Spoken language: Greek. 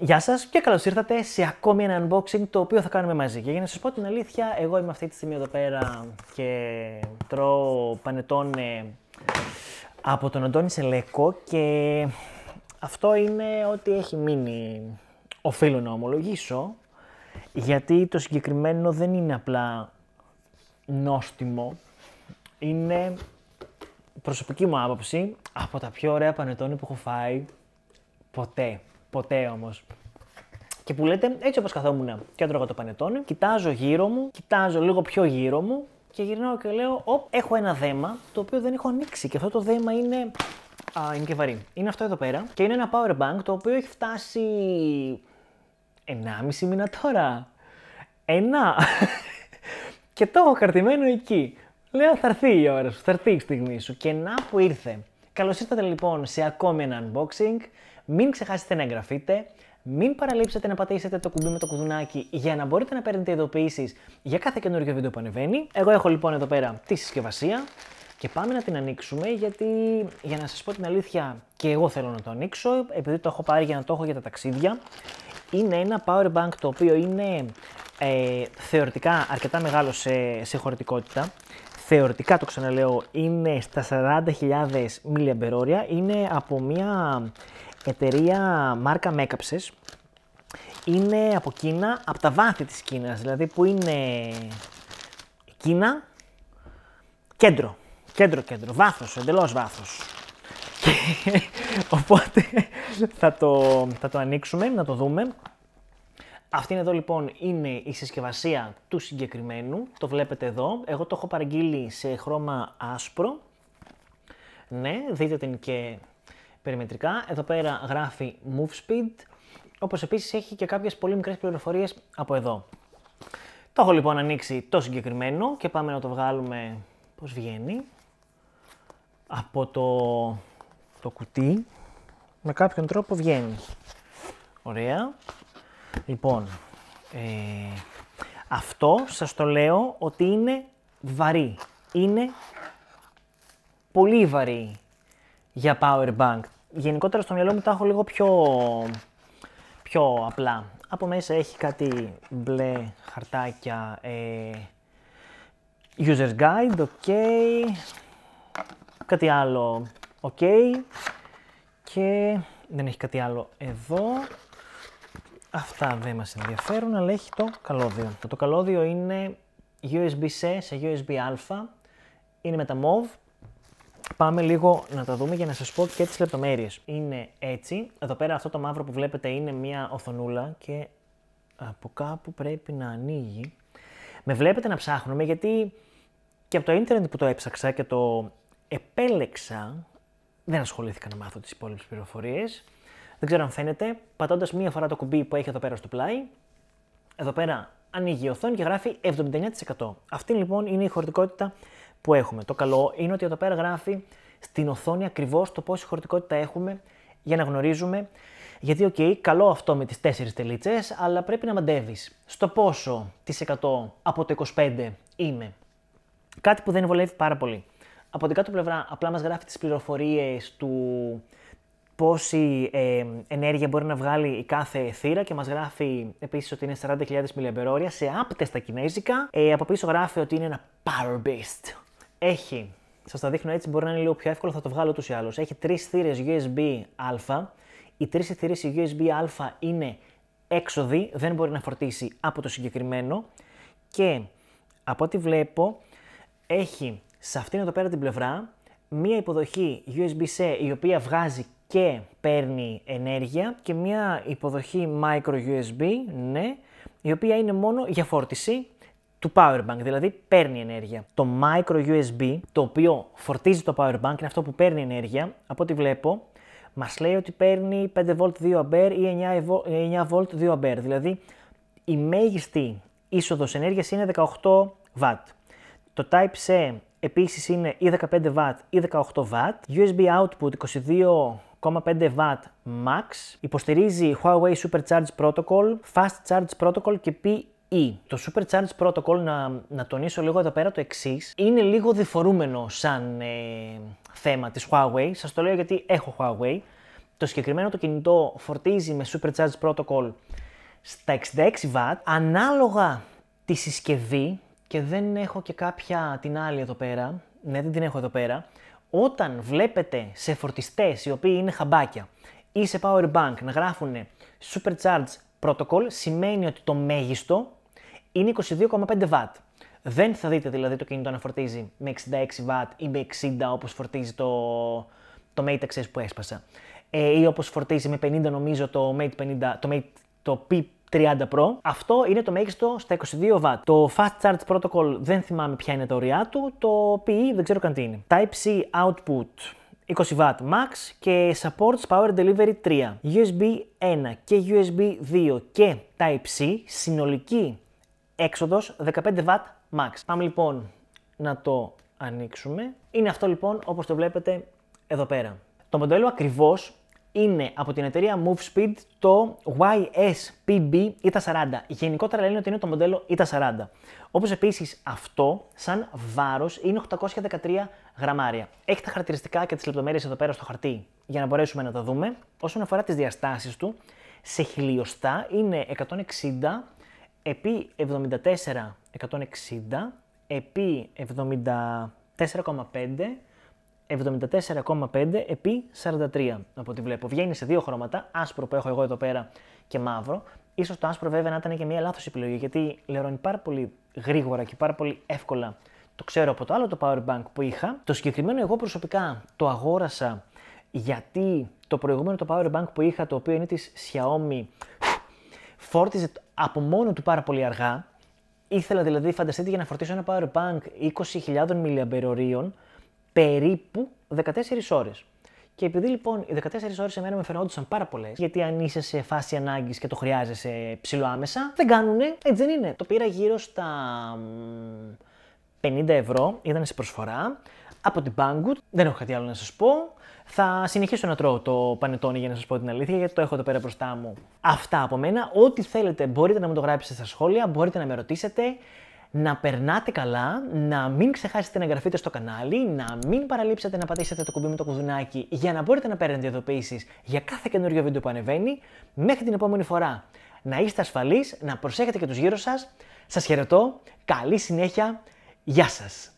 Γεια σας και καλώς ήρθατε σε ακόμη ένα unboxing το οποίο θα κάνουμε μαζί. Και για να σας πω την αλήθεια, εγώ είμαι αυτή τη στιγμή εδώ πέρα και τρώω πανετόνε από τον Αντώνη Σελέκο και αυτό είναι ό,τι έχει μείνει. Οφείλω να ομολογήσω γιατί το συγκεκριμένο δεν είναι απλά νόστιμο, είναι προσωπική μου άποψη από τα πιο ωραία πανετόνι που έχω φάει ποτέ ποτέ όμως. Και που λέτε, έτσι όπως καθόμουν και έτρωγα το πανετόνι, κοιτάζω γύρω μου, κοιτάζω λίγο πιο γύρω μου και γυρνάω και λέω: Ωπ, έχω ένα δέμα το οποίο δεν έχω ανοίξει. Και αυτό το δέμα είναι. Α, είναι και βαρύ. Είναι αυτό εδώ πέρα και είναι ένα power bank το οποίο έχει φτάσει. 1,5 μήνα τώρα. Ένα. και το έχω χαρτιμένο εκεί. Λέω: Θα έρθει η ώρα σου, θα έρθει η στιγμή σου. Και να που ήρθε. Καλώς ήρθατε λοιπόν σε ακόμη ένα unboxing. Μην ξεχάσετε να εγγραφείτε. Μην παραλείψετε να πατήσετε το κουμπί με το κουδουνάκι για να μπορείτε να παίρνετε ειδοποιήσεις για κάθε καινούργιο βίντεο που ανεβαίνει. Εγώ έχω λοιπόν εδώ πέρα τη συσκευασία και πάμε να την ανοίξουμε γιατί για να σας πω την αλήθεια και εγώ θέλω να το ανοίξω επειδή το έχω πάρει για να το έχω για τα ταξίδια. Είναι ένα power bank το οποίο είναι ε, θεωρητικά αρκετά μεγάλο σε, σε χωρητικότητα θεωρητικά το ξαναλέω, είναι στα 40.000 μιλιαμπερόρια, είναι από μια εταιρεία μάρκα Μέκαψες, είναι από Κίνα, από τα βάθη της Κίνας, δηλαδή που είναι Κίνα, κέντρο, κέντρο, κέντρο, βάθος, εντελώς βάθος. οπότε θα το, θα το ανοίξουμε, να το δούμε. Αυτή εδώ λοιπόν είναι η συσκευασία του συγκεκριμένου, το βλέπετε εδώ. Εγώ το έχω παραγγείλει σε χρώμα άσπρο. Ναι, δείτε την και περιμετρικά. Εδώ πέρα γράφει Move Speed, όπως επίσης έχει και κάποιες πολύ μικρές πληροφορίες από εδώ. Το έχω λοιπόν ανοίξει το συγκεκριμένο και πάμε να το βγάλουμε πώς βγαίνει από το, το κουτί. Με κάποιον τρόπο βγαίνει. Ωραία. Λοιπόν, ε, αυτό σας το λέω ότι είναι βαρύ. Είναι πολύ βαρύ για power bank. Γενικότερα στο μυαλό μου τα έχω λίγο πιο, πιο απλά. Από μέσα έχει κάτι μπλε χαρτάκια, ε, user guide, ok, κάτι άλλο, ok και δεν έχει κάτι άλλο εδώ. Αυτά δεν μας ενδιαφέρουν, αλλά έχει το καλώδιο. Το καλώδιο είναι USB-C σε USB-A, είναι με τα MOV. Πάμε λίγο να τα δούμε για να σας πω και τις λεπτομέρειες. Είναι έτσι, εδώ πέρα αυτό το μαύρο που βλέπετε είναι μια οθονούλα και από κάπου πρέπει να ανοίγει. Με βλέπετε να ψάχνουμε γιατί και από το ίντερνετ που το έψαξα και το επέλεξα, δεν ασχολήθηκα να μάθω τις υπόλοιπες πληροφορίες. Δεν ξέρω αν φαίνεται, πατώντας μία φορά το κουμπί που έχει εδώ πέρα στο πλάι, εδώ πέρα ανοίγει η οθόνη και γράφει 79%. Αυτή λοιπόν είναι η χωρητικότητα που έχουμε. Το καλό είναι ότι εδώ πέρα γράφει στην οθόνη ακριβώς το πόση χωρητικότητα έχουμε για να γνωρίζουμε. Γιατί, οκ, καλό αυτό με τις 4 τελίτσες, αλλά πρέπει να μαντεύεις στο πόσο τη 100 από το 25 είμαι. Κάτι που δεν βολεύει πάρα πολύ. Από την κάτω πλευρά, απλά μας γράφει τις πληροφορίες του πόση ε, ενέργεια μπορεί να βγάλει η κάθε θύρα και μας γράφει επίσης ότι είναι 40.000 mAh σε άπτε στα κινέζικα. Ε, από πίσω γράφει ότι είναι ένα power beast. Έχει, σας τα δείχνω έτσι, μπορεί να είναι λίγο πιο εύκολο, θα το βγάλω τους ή άλλως. Έχει τρεις θύρες USB α. Οι τρεις θύρες USB α είναι έξοδοι, δεν μπορεί να φορτίσει από το συγκεκριμένο. Και από ό,τι βλέπω έχει σε αυτήν εδώ πέρα την πλευρά μία υποδοχή USB-C η οποία βγάζει και παίρνει ενέργεια και μια υποδοχή micro USB, ναι, η οποία είναι μόνο για φόρτιση του powerbank, δηλαδή παίρνει ενέργεια. Το micro USB, το οποίο φορτίζει το powerbank, είναι αυτό που παίρνει ενέργεια, από ό,τι βλέπω, μας λέει ότι παίρνει 5V 2A ή 9V 2A, δηλαδή η μέγιστη είσοδος η μεγιστη εισοδο ενεργεια ειναι 18W. Το Type-C επίσης είναι ή 15W ή 18W. USB output 22 55 W max. Υποστηρίζει Huawei Supercharge Protocol, Fast Charge Protocol και PE. Το Supercharge Protocol, να, τονίσω λίγο εδώ πέρα το εξής, είναι λίγο διφορούμενο σαν ε, θέμα της Huawei. Σας το λέω γιατί έχω Huawei. Το συγκεκριμένο το κινητό φορτίζει με Supercharge Protocol στα 66 W, ανάλογα τη συσκευή, και δεν έχω και κάποια την άλλη εδώ πέρα, ναι δεν την έχω εδώ πέρα, όταν βλέπετε σε φορτιστές οι οποίοι είναι χαμπάκια ή σε power bank να γράφουν supercharge protocol, σημαίνει ότι το μέγιστο είναι 22,5 W. Δεν θα δείτε δηλαδή το κινητό να φορτίζει με 66 W ή με 60 όπως φορτίζει το, το Mate XS που έσπασα. Ε, ή όπως φορτίζει με 50 νομίζω το Mate, 50, το Mate το P50 30 Pro. Αυτό είναι το μέγιστο στα 22 W. Το Fast Charge Protocol δεν θυμάμαι ποια είναι τα ωριά του. Το PE δεν ξέρω καν τι είναι. Type-C Output 20 W max και supports power delivery 3, USB 1 και USB 2 και Type-C, συνολική έξοδος 15 W max. Πάμε λοιπόν να το ανοίξουμε. Είναι αυτό λοιπόν όπως το βλέπετε εδώ πέρα. Το μοντέλο ακριβώς είναι από την εταιρεία MoveSpeed το YSPB ETA40. Γενικότερα λένε ότι είναι το μοντέλο ETA40. Όπως επίσης αυτό, σαν βάρος, είναι 813 γραμμάρια. Έχει τα χαρακτηριστικά και τις λεπτομέρειες εδώ πέρα στο χαρτί για να μπορέσουμε να τα δούμε. Όσον αφορά τις διαστάσεις του, σε χιλιοστά είναι 160 επί 74 160 επί 74,5 74,5 επί 43 από ό,τι βλέπω. Βγαίνει σε δύο χρώματα, άσπρο που έχω εγώ εδώ πέρα και μαύρο. Ίσως το άσπρο βέβαια να ήταν και μια λάθος επιλογή γιατί λερώνει πάρα πολύ γρήγορα και πάρα πολύ εύκολα. Το ξέρω από το άλλο το power bank που είχα. Το συγκεκριμένο εγώ προσωπικά το αγόρασα γιατί το προηγούμενο το power bank που είχα το οποίο είναι της Xiaomi φόρτιζε από μόνο του πάρα πολύ αργά. Ήθελα δηλαδή, φανταστείτε, για να φορτίσω ένα power bank 20.000 mAh περίπου 14 ώρες. Και επειδή λοιπόν οι 14 ώρε σε μένα με φαινόντουσαν πάρα πολλές, γιατί αν είσαι σε φάση ανάγκης και το χρειάζεσαι ψηλό άμεσα, δεν κάνουνε, έτσι δεν είναι. Το πήρα γύρω στα 50 ευρώ, ήταν σε προσφορά, από την Banggood. Δεν έχω κάτι άλλο να σας πω. Θα συνεχίσω να τρώω το πανετόνι για να σας πω την αλήθεια, γιατί το έχω εδώ πέρα μπροστά μου. Αυτά από μένα. Ό,τι θέλετε μπορείτε να μου το γράψετε στα σχόλια, μπορείτε να με ρωτήσετε να περνάτε καλά, να μην ξεχάσετε να εγγραφείτε στο κανάλι, να μην παραλείψετε να πατήσετε το κουμπί με το κουδουνάκι για να μπορείτε να παίρνετε ειδοποιήσεις για κάθε καινούριο βίντεο που ανεβαίνει. Μέχρι την επόμενη φορά να είστε ασφαλείς, να προσέχετε και τους γύρω σας. Σας χαιρετώ, καλή συνέχεια, γεια σας!